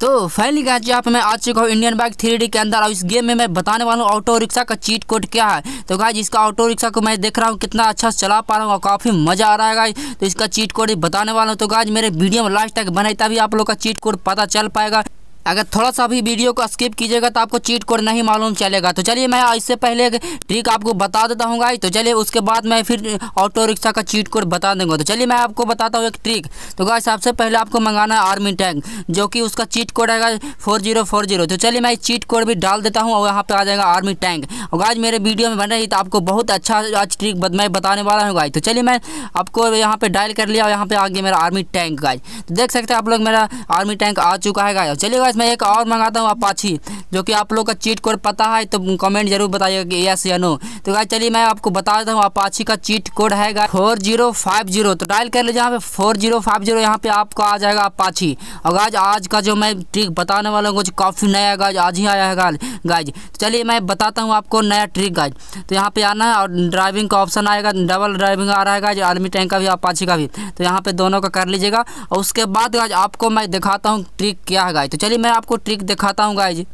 तो फाइनली गाजी आप मैं आ चुका हूँ इंडियन बाइक थ्री के अंदर और इस गेम में मैं बताने वाला हूँ ऑटो रिक्शा का चीट कोड क्या है तो कहा इसका ऑटो रिक्शा को मैं देख रहा हूँ कितना अच्छा चला पा रहा हूँ और काफ़ी मज़ा आ रहा है तो इसका चीट कोड बताने वाला हूँ तो कहा मेरे वीडियो में लास्ट तक बनाई तभी आप लोग का चीट कोड पता चल पाएगा अगर थोड़ा सा भी वीडियो को स्किप कीजिएगा तो आपको चीट कोड नहीं मालूम चलेगा तो चलिए मैं इससे पहले ट्रिक आपको बता देता हूँ गाई तो चलिए उसके बाद मैं फिर ऑटो रिक्शा का चीट कोड बता दूंगा तो चलिए मैं आपको बताता हूँ एक ट्रिक तो गाय सबसे पहले आपको मंगाना है आर्मी टैंक जो कि उसका चीट कोड आएगा फोर जीरो फोर जीरो तो चलिए मैं चीट कोड भी डाल देता हूँ और यहाँ पर आ जाएगा आर्मी टैंक और गाय मेरे वीडियो में बन रही तो आपको बहुत अच्छा आज ट्रिक मैं बताने वाला हूँ गाय तो चलिए मैं आपको यहाँ पर डायल कर लिया और यहाँ पर आ गया मेरा आर्मी टैंक गाय तो देख सकते हैं आप लोग मेरा आर्मी टैंक आ चुका है गाय चलिए गाइस मैं एक और मंगाता हूँ अपाची जो कि आप लोग का चीट कोड पता है तो कमेंट जरूर बताइएगा कि यस या नो तो गाइस चलिए मैं आपको बता देता हूँ अपाची का चीट कोड है फोर जीरो फाइव जीरो तो डायल कर लीजिए यहाँ पे फोर जीरो फाइव जीरो यहाँ पे आपको आ जाएगा अपाची और गाइस आज का जो मैं ट्रिक बताने वाला हूँ कुछ काफ़ी नया गाइज आज ही आया है गाइज तो चलिए मैं बताता हूँ आपको नया ट्रिक गाइज तो यहाँ पे आना है और ड्राइविंग का ऑप्शन आएगा डबल ड्राइविंग आ रहा है गाइज आर्मी टैंक का भी अपाची का भी तो यहाँ पे दोनों का कर लीजिएगा और उसके बाद गाइज आपको मैं दिखाता हूँ ट्रिक क्या है गाइज तो चलिए मैं आपको ट्रिक दिखाता हूँ गाइज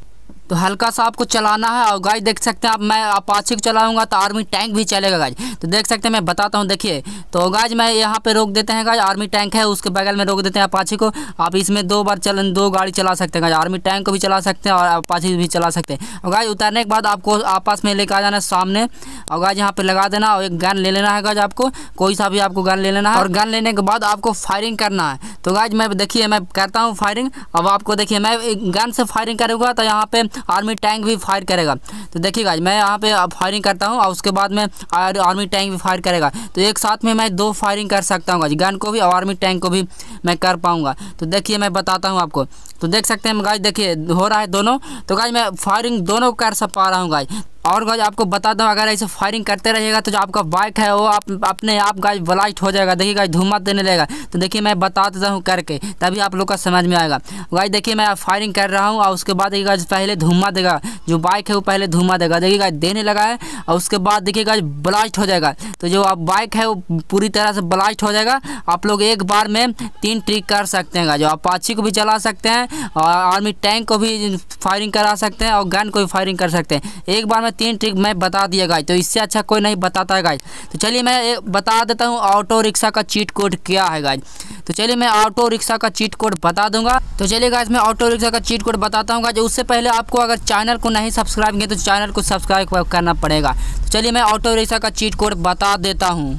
तो हल्का सा आपको चलाना है और गाइज देख सकते हैं आप मैं अपाची को चलाऊंगा तो आर्मी टैंक भी चलेगा गाइज तो देख सकते हैं मैं बताता हूँ देखिए तो गाइज मैं यहाँ पे रोक देते हैं गाइज आर्मी टैंक है उसके बगल में रोक देते हैं अपाची को आप इसमें दो बार चल दो गाड़ी चला सकते हैं गाइज आर्मी टैंक को भी चला सकते हैं और अपाची भी चला सकते हैं और गाइज उतरने के बाद आपको आपस में लेकर आ जाना है सामने और गाइज यहाँ पर लगा देना और एक गन ले लेना है गाइज आपको कोई सा भी आपको गन ले लेना है और गन लेने के बाद आपको फायरिंग करना है तो गाइज मैं देखिए मैं करता हूँ फायरिंग अब आपको देखिए मैं गन से फायरिंग करूँगा तो यहाँ पे आर्मी टैंक भी फायर करेगा तो देखिए गाइज मैं यहाँ पे फायरिंग करता हूँ और उसके बाद में आर्मी टैंक भी फायर करेगा तो एक साथ में मैं दो फायरिंग कर सकता हूँ गाइज गन को भी और आर्मी टैंक को भी मैं कर पाऊँगा तो देखिए मैं बताता हूँ आपको तो देख सकते हैं गाइज देखिए हो रहा है दोनों तो गाइज मैं फायरिंग दोनों कर सब पा रहा हूँ गाइज और गाज आपको बता दूं अगर ऐसे फायरिंग करते रहेगा तो जो आपका बाइक है वो आप अपने आप गाज ब्लास्ट हो जाएगा देखिए गाज धुआं देने लगेगा तो देखिए मैं बता देता हूँ करके तभी आप लोग का समझ में आएगा गाज देखिए मैं फायरिंग कर रहा हूँ और उसके बाद देखिए गाज पहले धुमा देगा जो बाइक है वो पहले धुमा देगा देखिए गाज देने लगा है और उसके बाद देखिए गाज ब्लास्ट हो जाएगा तो जो आप बाइक है वो पूरी तरह से ब्लास्ट हो जाएगा आप लोग एक बार में तीन ट्रिक कर सकते हैं जो पाछी को भी चला सकते हैं और आर्मी टैंक को भी फायरिंग करा सकते हैं और गन को भी फायरिंग कर सकते हैं एक बार में तीन ट्रिक मैं बता दिया गाइज तो इससे अच्छा कोई नहीं बताता है गाइज तो चलिए मैं बता देता हूँ ऑटो रिक्शा का चीट कोड क्या है गाइज तो चलिए मैं ऑटो रिक्शा का चीट कोड बता दूंगा तो चलिए गाइज मैं ऑटो रिक्शा का चीट कोड बताता हूँ गाइज उससे पहले आपको अगर चैनल को नहीं सब्सक्राइब किया तो चैनल को सब्सक्राइब करना पड़ेगा तो चलिए मैं ऑटो रिक्शा का चीट कोड बता देता हूँ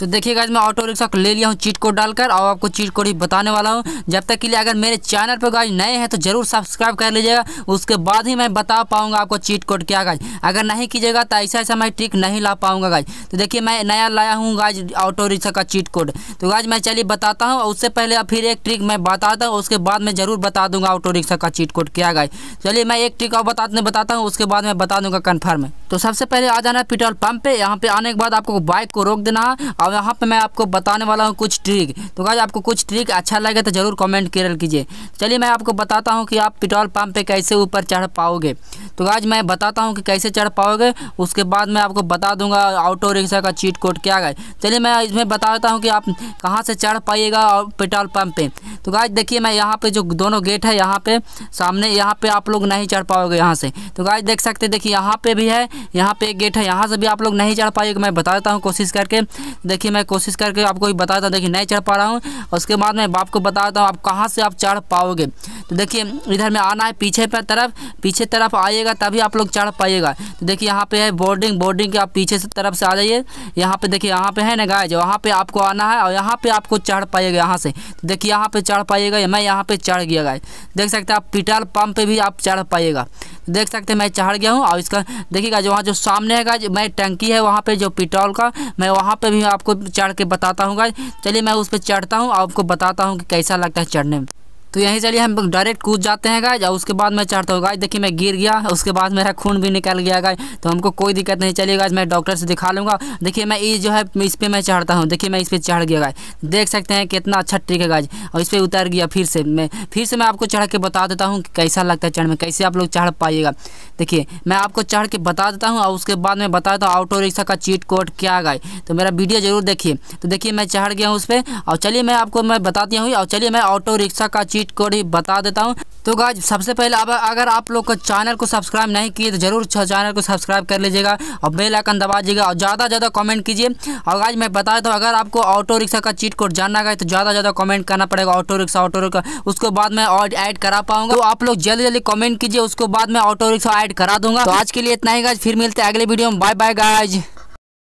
तो देखिएगा मैं ऑटो रिक्शा ले लिया हूँ चीट कोड डालकर और आपको चीट कोड ही बताने वाला हूँ जब तक के लिए अगर मेरे चैनल पर गाइज नए हैं तो जरूर सब्सक्राइब कर लीजिएगा उसके बाद ही मैं बता पाऊँगा आपको चीट कोड क्या गाइज अगर नहीं कीजिएगा तो ऐसा ऐसा मैं ट्रिक नहीं ला पाऊँगा गाइज तो देखिए मैं नया लाया हूँ गाइज ऑटो रिक्शा का चीट कोड तो गाइज मैं चलिए बताता हूँ उससे पहले फिर एक ट्रिक मैं बताता हूँ उसके बाद मैं ज़रूर बता दूँगा ऑटो रिक्शा का चीट कोड क्या गाइज चलिए मैं एक ट्रिक और बताते बताता हूँ उसके बाद मैं बता दूँगा कन्फर्म तो सबसे पहले आ जाना है पेट्रोल पंप पे यहाँ पे आने के बाद आपको बाइक को रोक देना है और यहाँ पे मैं आपको बताने वाला हूँ कुछ ट्रिक तो गाइज आपको कुछ ट्रिक अच्छा लगे तो ज़रूर कमेंट कीजिए चलिए मैं आपको बताता हूँ कि आप पेट्रोल पंप पे कैसे ऊपर चढ़ पाओगे तो आज मैं बताता हूँ कि कैसे चढ़ पाओगे उसके बाद मैं आपको बता दूंगा ऑटो रिक्शा का चीट कोड क्या है चलिए मैं इसमें बताता हूँ कि आप कहाँ से चढ़ पाइएगा पेट्रोल पंप पे तो गाज देखिए मैं यहाँ पे जो दोनों गेट है यहाँ पे सामने यहाँ पे आप लोग नहीं चढ़ पाओगे यहाँ से तो गाज देख सकते देखिए यहाँ पे भी है यहाँ पे एक गेट है यहाँ से भी आप लोग नहीं चढ़ पाएगा मैं बता देता हूँ कोशिश करके देखिए मैं कोशिश करके आपको भी बताता हूँ देखिए नहीं चढ़ पा रहा हूँ उसके बाद मैं बाप को बताता हूँ आप कहाँ से आप चढ़ पाओगे तो देखिए इधर में आना है पीछे पर तरफ पीछे तरफ आइएगा करिएगा तभी आप लोग चढ़ पाइएगा तो देखिए यहाँ पे है बोर्डिंग बोर्डिंग के आप पीछे से तरफ से आ जाइए यहाँ पे देखिए यहाँ पे है ना गाय वहाँ पे आपको आना है और यहाँ पे आपको चढ़ पाइएगा यहाँ से तो देखिए यहाँ पे चढ़ पाइएगा मैं यहाँ पे चढ़ गया गाय देख सकते हैं आप पिटाल पंप पे भी आप चढ़ पाइएगा देख सकते हैं मैं चढ़ गया हूँ और इसका देखिएगा जो वहाँ जो सामने है मैं टंकी है वहाँ पे जो पेट्रोल का मैं वहाँ पे भी आपको चढ़ के बताता हूँ गाय चलिए मैं उस पर चढ़ता हूँ आपको बताता हूँ कि कैसा लगता है चढ़ने में तो यहीं चलिए हम डायरेक्ट कूद जाते हैं गाय और उसके बाद मैं चढ़ता हूँ गाय देखिए मैं गिर गया उसके बाद मेरा खून भी निकल गया गाय तो हमको कोई दिक्कत नहीं चलिए गाय मैं डॉक्टर से दिखा लूँगा देखिए मैं ये जो है इस पर मैं चढ़ता हूँ देखिए मैं इस पर चढ़ गया गाय देख सकते हैं कितना अच्छा ट्रिक है गाय और इस पर उतर गया फिर से मैं फिर से मैं आपको चढ़ के बता देता हूँ कैसा लगता है चढ़ में कैसे आप लोग चढ़ पाइएगा देखिए मैं आपको चढ़ के बता देता हूँ और उसके बाद मैं बता देता हूँ ऑटो रिक्शा का चीट कोड क्या गाय तो मेरा वीडियो जरूर देखिए तो देखिए मैं चढ़ गया हूँ उस पर और चलिए मैं आपको मैं बताती हूँ और चलिए मैं ऑटो रिक्शा का चीट चीट कोड ही बता देता हूँ तो गाज सबसे पहले अब अगर आप लोग को चैनल को सब्सक्राइब नहीं किए तो जरूर चैनल को सब्सक्राइब कर लीजिएगा और बेल आइकन दबा दीजिएगा और ज़्यादा ज़्यादा कमेंट कीजिए और गाज मैं बता देता हूँ अगर आपको ऑटो रिक्शा का चीट कोड जानना है तो ज़्यादा ज़्यादा कमेंट करना पड़ेगा ऑटो रिक्शा ऑटो रिक्शा उसके बाद मैं और ऐड करा पाऊंगा तो आप लोग जल्दी जल्दी कॉमेंट कीजिए उसके बाद मैं ऑटो रिक्शा ऐड करा दूंगा तो आज के लिए इतना ही गाज फिर मिलते हैं अगले वीडियो में बाय बाय गाज